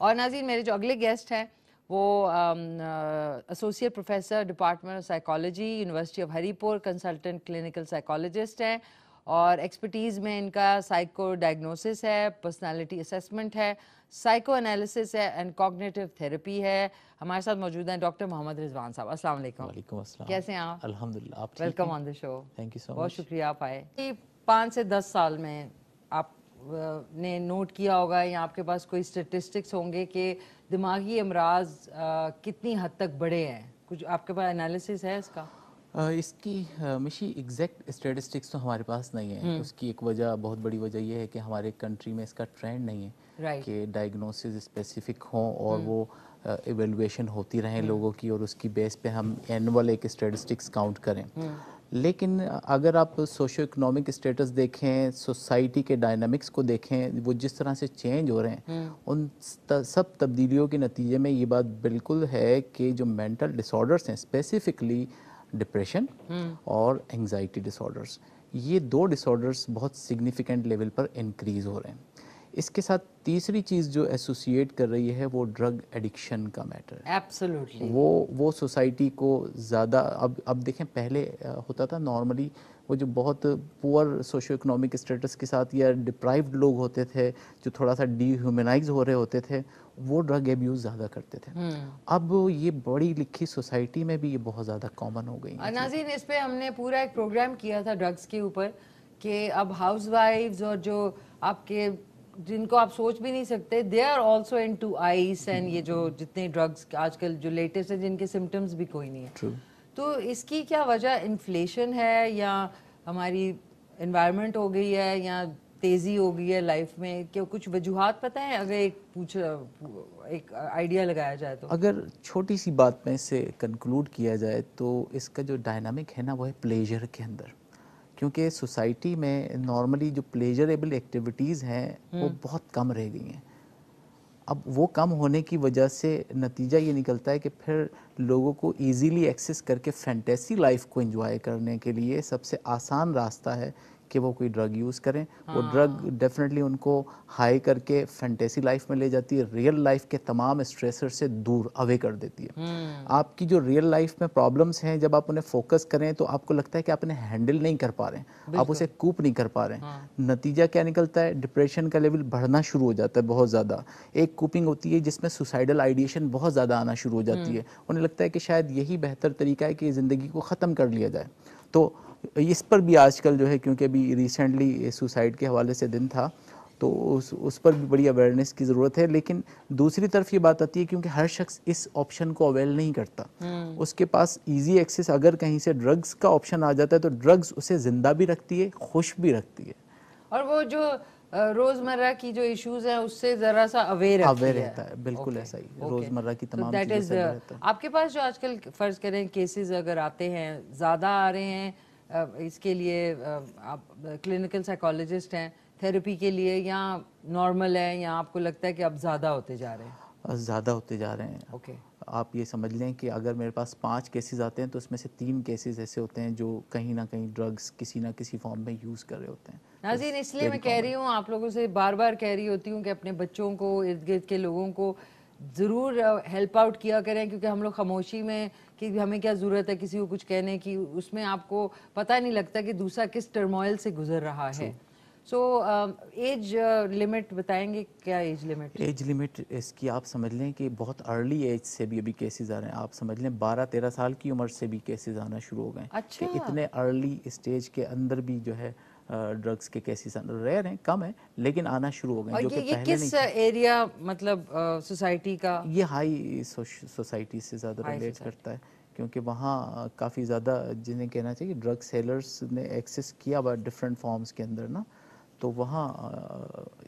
और नाजीन मेरे जो अगले गेस्ट हैं वो associate professor department of psychology university of Haripur consultant clinical psychologist हैं और एक्सपर्टीज़ में इनका साइको डायग्नोसिस है पर्सनालिटी असेसमेंट है साइको एनालिसिस है एंड कॉग्निटिव थेरेपी है हमारे साथ मौजूद हैं डॉक्टर मोहम्मद रिजवान साहब अस्सलाम वालेकुम कैसे हैं आप अल्हम्दुलिल्लाह welcome on the show thank you so बहुत शुक्रिया आप आए पाँच से दस साल में आप ने नोट किया होगा या आपके पास कोई स्टेटिस्टिक्स होंगे कि दिमागी अमराज कितनी हद तक बड़े हैं कुछ आपके पास एनालिसिस है इसका इसकी मिशी एग्जैक्ट स्टेटिस्टिक्स तो हमारे पास नहीं है हम्म। उसकी एक वजह बहुत बड़ी वजह यह है कि हमारे कंट्री में इसका ट्रेंड नहीं है right. कि डायग्नोसिस स्पेसिफिक हों और हम्म। वो एवेलुएशन होती रहें हम्म। लोगों की और उसकी बेस पे हम एनुअल एक स्टेटिस्टिक्स काउंट करें लेकिन अगर आप सोशो इकोनॉमिक स्टेटस देखें सोसाइटी के डायनामिक्स को देखें वो जिस तरह से चेंज हो रहे हैं हम्म। उन सब तब्दीलियों के नतीजे में ये बात बिल्कुल है कि जो मेंटल डिसऑर्डर्स हैं स्पेसिफिकली हम्म। डिप्रेशन और एंजाइटी डिसऑर्डर्स ये दो डिसऑर्डर्स बहुत सिग्निफिकेंट लेवल पर इंक्रीज़ हो रहे हैं इसके साथ तीसरी चीज़ जो एसोसिएट कर रही है वो ड्रग एडिक्शन का मैटर एब्सोल्युटली वो वो सोसाइटी को ज़्यादा अब अब देखें पहले होता था नॉर्मली वो जो बहुत पुअर सोशो इकोनॉमिक स्टेटस के साथ या डिप्राइव्ड लोग होते थे जो थोड़ा सा डीह्यूमनाइज हो रहे होते थे वो ड्रग एब्यूज़ ज़्यादा करते थे हम्म। अब ये बड़ी लिखी सोसाइटी में भी ये बहुत ज़्यादा कॉमन हो गई नाजीन इस पे हमने पूरा एक प्रोग्राम किया था ड्रग्स के ऊपर कि अब हाउसवाइफ्स और जो आपके जिनको आप सोच भी नहीं सकते they are also into ice and ये जो जितने ड्रग्स आजकल जो लेटेस्ट है जिनके सिम्टम्स भी कोई नहीं है True. तो इसकी क्या वजह इन्फ्लेशन है या हमारी इन्वायरमेंट हो गई है या तेज़ी हो गई है लाइफ में क्या कुछ वजूहत पता है अगर एक पूछ एक आइडिया लगाया जाए तो अगर छोटी सी बात में से कंक्लूड किया जाए तो इसका जो डायनामिक है ना वो है प्लेजर के अंदर क्योंकि सोसाइटी में नॉर्मली जो प्लेजरेबल एक्टिविटीज़ हैं वो हम्म। बहुत कम रह गई हैं अब वो कम होने की वजह से नतीजा ये निकलता है कि फिर लोगों को इजीली एक्सेस करके फैंटेसी लाइफ को एंजॉय करने के लिए सबसे आसान रास्ता है कि वो कोई ड्रग यूज़ करें हाँ। वो ड्रग डेफिनेटली उनको हाई करके फैंटेसी लाइफ में ले जाती है रियल लाइफ के तमाम स्ट्रेसर से दूर अवे कर देती है हम्म। आपकी जो रियल लाइफ में प्रॉब्लम्स हैं जब आप उन्हें फोकस करें तो आपको लगता है कि आप हैंडल नहीं कर पा रहे आप उसे कूप नहीं कर पा रहे हैं हाँ। नतीजा क्या निकलता है डिप्रेशन का लेवल बढ़ना शुरू हो जाता है बहुत ज़्यादा एक कूपिंग होती है जिसमें सुसाइडल आइडिएशन बहुत ज़्यादा आना शुरू हो जाती हम्म। है उन्हें लगता है कि शायद यही बेहतर तरीका है कि ज़िंदगी को ख़त्म कर लिया जाए तो इस पर भी आजकल जो है क्योंकि अभी रिसेंटली सुसाइड के हवाले से दिन था तो उस उस पर भी बड़ी अवेयरनेस की ज़रूरत है लेकिन दूसरी तरफ ये बात आती है क्योंकि हर शख्स इस ऑप्शन को अवेल नहीं करता हम्म। उसके पास इजी एक्सेस अगर कहीं से ड्रग्स का ऑप्शन आ जाता है तो ड्रग्स उसे ज़िंदा भी रखती है खुश भी रखती है और वो जो रोजमर्रा की जो इश्यूज हैं उससे जरा सा अवेयर अवेयर रहता है बिल्कुल okay, ऐसा ही okay. रोजमर्रा की तमाम so चीजें आपके पास जो आजकल फर्ज करें केसेस अगर आते हैं ज्यादा आ रहे हैं इसके लिए आप क्लिनिकल साइकोलॉजिस्ट हैं थेरेपी के लिए या नॉर्मल है या आपको लगता है कि अब ज़्यादा होते जा रहे हैं ज़्यादा होते जा रहे हैं ओके okay. आप ये समझ लें कि अगर मेरे पास पाँच केसेस आते हैं तो उसमें से तीन केसेस ऐसे होते हैं जो कहीं ना कहीं ड्रग्स किसी ना किसी फॉर्म में यूज़ कर रहे होते हैं नाजीन इसलिए मैं कह रही हूँ आप लोगों से बार बार कह रही होती हूँ कि अपने बच्चों को इर्द गिर्द के लोगों को ज़रूर हेल्प आउट किया करें क्योंकि हम लोग खामोशी में कि हमें क्या ज़रूरत है किसी को कुछ कहने की उसमें आपको पता नहीं लगता कि दूसरा किस टर्मोइल से गुजर रहा है सो एज लिमिट बताएंगे क्या एज लिमिट एज लिमिट इसकी आप समझ लें कि बहुत अर्ली एज से भी अभी केसेस आ रहे हैं आप समझ लें बारह तेरह साल की उम्र से भी केसेस आना शुरू हो गए अच्छा इतने अर्ली स्टेज के अंदर भी जो है ड्रग्स के केसेस रेयर हैं कम है लेकिन आना शुरू हो गए जो ये, कि ये किस एरिया मतलब सोसाइटी का ये हाई सोसाइटी से ज़्यादा रिलेट करता है क्योंकि वहाँ काफ़ी ज़्यादा जिन्हें कहना चाहिए ड्रग सेलर्स ने एक्सेस किया बट डिफरेंट फॉर्म्स के अंदर ना तो वहाँ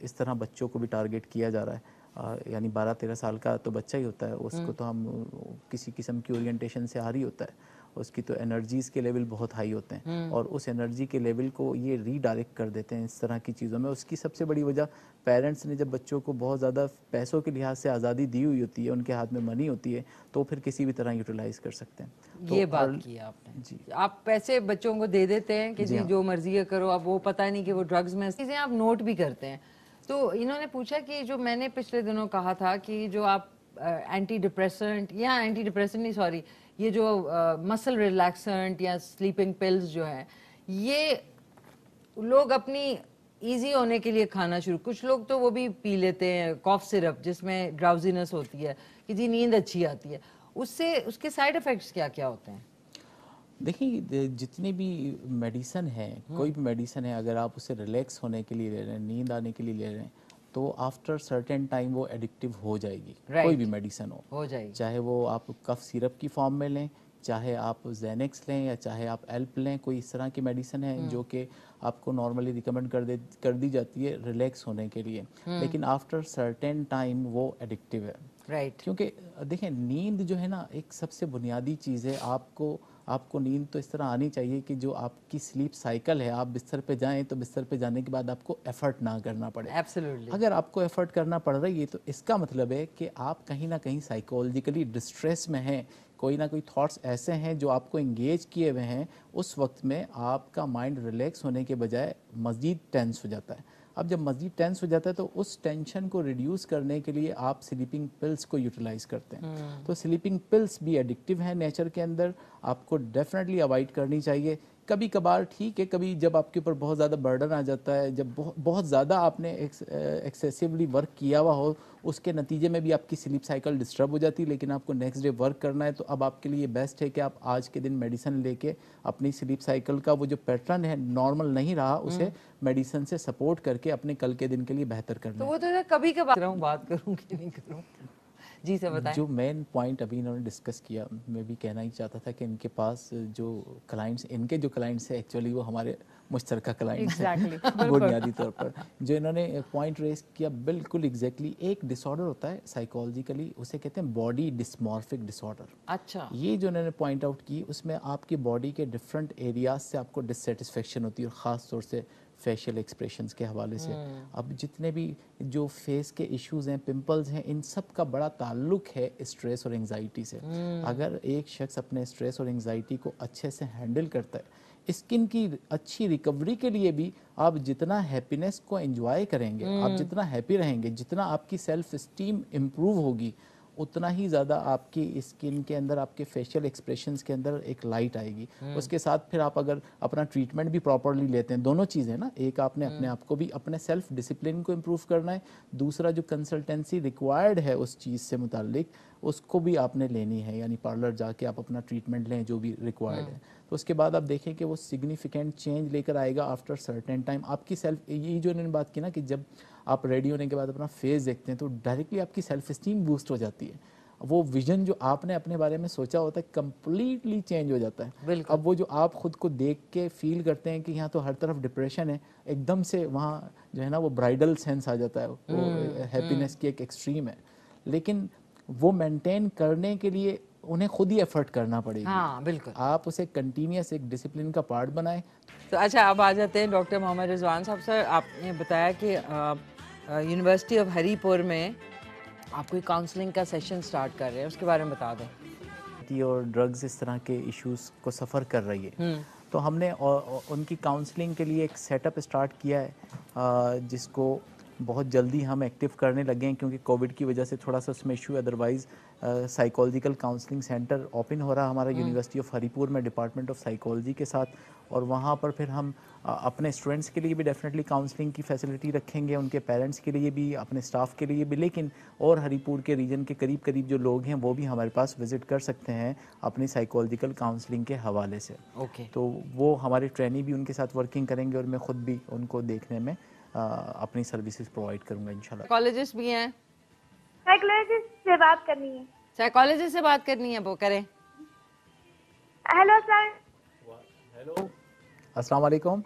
इस तरह बच्चों को भी टारगेट किया जा रहा है यानी 12-13 साल का तो बच्चा ही होता है उसको हम्म। तो हम किसी किस्म की ओरिएंटेशन से आ रही होता है उसकी तो एनर्जीज़ के लेवल बहुत हाई होते हैं हम्म। और उस एनर्जी के लेवल को ये रीडायरेक्ट कर देते हैं इस तरह की चीज़ों में उसकी सबसे बड़ी वजह पेरेंट्स ने जब बच्चों को बहुत ज़्यादा पैसों के लिहाज से आज़ादी दी हुई होती है उनके हाथ में मनी होती है तो फिर किसी भी तरह यूटिलाइज कर सकते हैं तो ये बात की आपने जी आप पैसे बच्चों को दे देते हैं कि जी, हाँ। जो मर्जी है करो आप वो पता नहीं कि वो ड्रग्स में चीज़ें आप नोट भी करते हैं तो इन्होंने पूछा कि जो मैंने पिछले दिनों कहा था कि जो आप एंटी uh, डिप्रेसेंट या एंटी डिप्रेसेंट नहीं सॉरी ये जो मसल uh, रिलैक्सेंट या स्लीपिंग पिल्स जो है ये लोग अपनी इजी होने के लिए खाना शुरू कुछ लोग तो वो भी पी लेते हैं कॉफ सिरप जिसमें ड्राउजीनेस होती है कि जी नींद अच्छी आती है उससे उसके साइड इफ़ेक्ट्स क्या क्या होते हैं देखिए जितनी भी मेडिसन है हम्म। कोई भी मेडिसन है अगर आप उसे रिलैक्स होने के लिए ले रहे हैं नींद आने के लिए ले रहे हैं तो आफ्टर सर्टेन टाइम वो एडिक्टिव हो जाएगी right. कोई भी मेडिसिन हो हो जाएगी चाहे वो आप कफ सिरप की फॉर्म में लें चाहे आप जेनेक्स लें या चाहे आप एल्प लें कोई इस तरह की मेडिसिन है जो कि आपको नॉर्मली रिकमेंड कर दे कर दी जाती है रिलैक्स होने के लिए हम्म। लेकिन आफ्टर सर्टेन टाइम वो एडिक्टिव है राइट right. क्योंकि देखें नींद जो है ना एक सबसे बुनियादी चीज़ है आपको आपको नींद तो इस तरह आनी चाहिए कि जो आपकी स्लीप साइकिल है आप बिस्तर पे जाएं तो बिस्तर पे जाने के बाद आपको एफर्ट ना करना पड़े एब्सोल्युटली अगर आपको एफर्ट करना पड़ रही है तो इसका मतलब है कि आप कहीं ना कहीं साइकोलॉजिकली डिस्ट्रेस में हैं कोई ना कोई थॉट्स ऐसे हैं जो आपको इंगेज किए हुए हैं उस वक्त में आपका माइंड रिलैक्स होने के बजाय मज़ीद टेंस हो जाता है अब जब मजीद टेंस हो जाता है तो उस टेंशन को रिड्यूस करने के लिए आप स्लीपिंग पिल्स को यूटिलाइज करते हैं हम्म। तो स्लीपिंग पिल्स भी एडिक्टिव हैं नेचर के अंदर आपको डेफिनेटली अवॉइड करनी चाहिए कभी कभार ठीक है कभी जब आपके ऊपर बहुत ज़्यादा बर्डन आ जाता है जब बहुत बहुत ज़्यादा आपने एक्सेसिवली वर्क किया हुआ हो उसके नतीजे में भी आपकी स्लीप साइकिल डिस्टर्ब हो जाती है लेकिन आपको नेक्स्ट डे वर्क करना है तो अब आपके लिए बेस्ट है कि आप आज के दिन मेडिसिन लेके अपनी स्लीप साइकिल का वो जो पैटर्न है नॉर्मल नहीं रहा उसे मेडिसिन हम्म। से सपोर्ट करके अपने कल के दिन के लिए बेहतर करना तो वो तो कभी कभार बात करूँ कि नहीं करूँ जी सर बताएं जो मेन पॉइंट अभी इन्होंने डिस्कस किया मैं भी कहना ही चाहता था कि इनके पास जो क्लाइंट्स इनके जो क्लाइंट्स हैं एक्चुअली वो हमारे मुश्तरका क्लाइंट exactly. बुनियादी तौर पर जो इन्होंने पॉइंट रेस किया बिल्कुल एग्जैक्टली exactly, एक डिसऑर्डर होता है साइकोलॉजिकली उसे कहते हैं बॉडी डिसमॉर्फिक डिसऑर्डर अच्छा ये जो इन्होंने पॉइंट आउट की उसमें आपकी बॉडी के डिफरेंट एरियाज से आपको डिससेटिस्फेक्शन होती है और ख़ास तौर से फेशियल एक्सप्रेशंस के हवाले से हम्म। अब जितने भी जो फेस के इश्यूज हैं पिंपल्स हैं इन सब का बड़ा ताल्लुक है स्ट्रेस और एंगजाइटी से हम्म। अगर एक शख्स अपने स्ट्रेस और एंगजाइटी को अच्छे से हैंडल करता है स्किन की अच्छी रिकवरी के लिए भी आप जितना हैप्पीनेस को एंजॉय करेंगे आप हम्म। जितना हैप्पी रहेंगे जितना आपकी सेल्फ स्टीम इम्प्रूव होगी उतना ही ज़्यादा आपकी स्किन के अंदर आपके फेशियल एक्सप्रेशन के अंदर एक लाइट आएगी हम्म। उसके साथ फिर आप अगर अपना ट्रीटमेंट भी प्रॉपरली लेते हैं दोनों चीज़ें ना एक आपने अपने हम्म। आप को भी अपने सेल्फ डिसिप्लिन को इम्प्रूव करना है दूसरा जो कंसल्टेंसी रिक्वायर्ड है उस चीज़ से मुतलिक उसको भी आपने लेनी है यानी पार्लर जाके आप अपना ट्रीटमेंट लें जो भी रिक्वायर्ड हाँ। है तो उसके बाद आप देखें कि वो सिग्निफिकेंट चेंज लेकर आएगा आफ्टर सर्टेन टाइम आपकी सेल्फ ये जो इन्होंने बात की ना कि जब आप रेडी होने के बाद अपना फेस देखते हैं तो डायरेक्टली आपकी सेल्फ इस्टीम बूस्ट हो जाती है वो विजन जो आपने अपने बारे में सोचा होता है कम्प्लीटली चेंज हो जाता है अब वो जो आप खुद को देख के फील करते हैं कि यहाँ तो हर तरफ डिप्रेशन है एकदम से वहाँ जो है ना वो ब्राइडल सेंस आ जाता है हैप्पीनेस हम्म, हम्म। की एक एक्सट्रीम है लेकिन वो मेंटेन करने के लिए उन्हें खुद ही एफर्ट करना पड़ेगा हाँ बिल्कुल आप उसे कंटिन्यूस एक डिसिप्लिन का पार्ट बनाए तो अच्छा अब आ जाते हैं डॉक्टर मोहम्मद रिजवान साहब सर आपने बताया कि यूनिवर्सिटी ऑफ हरीपुर में आप कोई काउंसलिंग का सेशन स्टार्ट कर रहे हैं उसके बारे में बता दें और ड्रग्स इस तरह के इश्यूज को सफ़र कर रही है हम्म। तो हमने उनकी काउंसलिंग के लिए एक सेटअप स्टार्ट किया है जिसको बहुत जल्दी हम एक्टिव करने लगे हैं क्योंकि कोविड की वजह से थोड़ा सा उसमें issue otherwise psychological counselling centre open हो रहा हमारा यूनिवर्सिटी ऑफ हरीपुर में डिपार्टमेंट ऑफ साइकोलॉजी के साथ और वहाँ पर फिर हम आ, uh, अपने स्टूडेंट्स के लिए भी डेफिनेटली काउंसलिंग की फैसिलिटी रखेंगे उनके पेरेंट्स के लिए भी अपने स्टाफ के लिए भी लेकिन और हरीपुर के रीजन के करीब करीब जो लोग हैं वो भी हमारे पास विजिट कर सकते हैं अपनी साइकोलॉजिकल काउंसलिंग के हवाले से ओके okay. तो वो हमारे ट्रेनी भी उनके साथ वर्किंग करेंगे और मैं खुद भी उनको देखने में आ, अपनी सर्विसेज प्रोवाइड करूंगा इंशाल्लाह साइकोलॉजिस्ट भी हैं साइकोलॉजिस्ट से बात करनी है साइकोलॉजिस्ट से बात करनी है वो करें हेलो सर हेलो अस्सलाम वालेकुम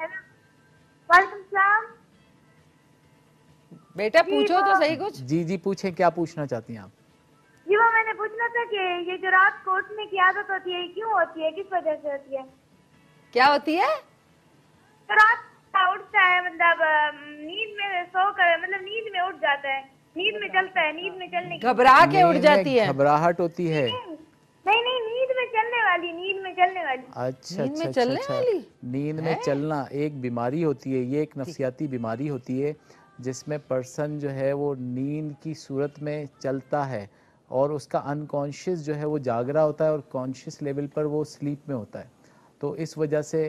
बेटा पूछो तो सही कुछ जी जी पूछे क्या पूछना चाहती हैं आप जी वो मैंने पूछना था कि ये जो रात कोर्ट में की आदत होती है क्यों होती है किस वजह से होती है क्या होती है तो रात उठता है मतलब, मतलब नींद में सो कर मतलब नींद में उठ जाता है नींद में चलता है नींद में चलने घबरा के उठ जाती है घबराहट होती है नहीं नहीं नींद में चलने वाली नींद में चलने वाली अच्छा नींद अच्छा, में अच्छा, चलने अच्छा। वाली नींद में चलना एक बीमारी होती है ये एक नफसियाती बीमारी होती है जिसमें पर्सन जो है वो नींद की सूरत में चलता है और उसका अनकॉन्शियस जो है वो जागरा होता है और कॉन्शियस लेवल पर वो स्लीप में होता है तो इस वजह से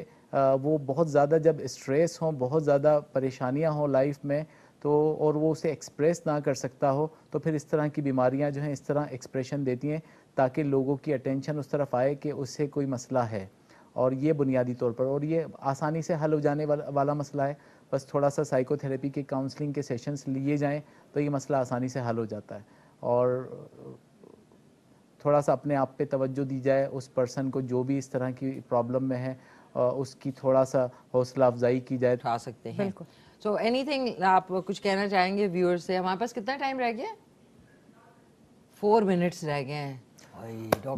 वो बहुत ज़्यादा जब स्ट्रेस हो बहुत ज़्यादा परेशानियाँ हों लाइफ में तो और वो उसे एक्सप्रेस ना कर सकता हो तो फिर इस तरह की बीमारियाँ जो हैं इस तरह एक्सप्रेशन देती हैं ताकि लोगों की अटेंशन उस तरफ आए कि उससे कोई मसला है और ये बुनियादी तौर पर और ये आसानी से हल हो जाने वाला, वाला मसला है बस थोड़ा सा साइकोथेरेपी के काउंसलिंग के सेशंस लिए जाएं तो ये मसला आसानी से हल हो जाता है और थोड़ा सा अपने आप पे तवज्जो दी जाए उस पर्सन को जो भी इस तरह की प्रॉब्लम में है उसकी थोड़ा सा हौसला अफजाई की जाए उठा सकते हैं बिल्कुल सो एनीथिंग आप कुछ कहना चाहेंगे व्यूअर्स से हमारे पास कितना टाइम रह गया फोर मिनट्स रह गए हैं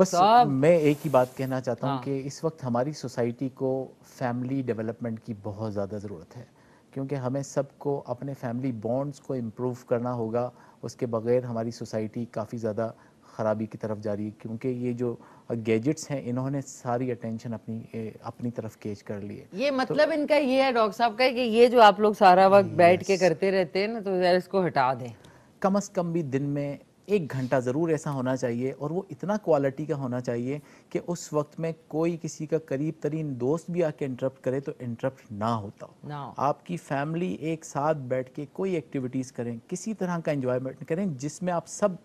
बस मैं एक ही बात कहना चाहता हूँ हाँ। कि इस वक्त हमारी सोसाइटी को फैमिली डेवलपमेंट की बहुत ज़्यादा ज़रूरत है क्योंकि हमें सबको अपने फैमिली बॉन्ड्स को इम्प्रूव करना होगा उसके बगैर हमारी सोसाइटी काफ़ी ज़्यादा ख़राबी की तरफ जा रही है क्योंकि ये जो गैजेट्स हैं इन्होंने सारी अटेंशन अपनी अपनी तरफ केज कर ली है ये तो मतलब तो, इनका ये है डॉक्टर साहब का कि ये जो आप लोग सारा वक्त बैठ के करते रहते हैं ना तो यार इसको हटा दें कम अज़ कम भी दिन में एक घंटा ज़रूर ऐसा होना चाहिए और वो इतना क्वालिटी का होना चाहिए कि उस वक्त में कोई किसी का करीब तरीन दोस्त भी आके इंटरप्ट करे तो इंटरप्ट ना होता हो no. आपकी फैमिली एक साथ बैठ के कोई एक्टिविटीज़ करें किसी तरह का इन्जॉयमेंट करें जिसमें आप सब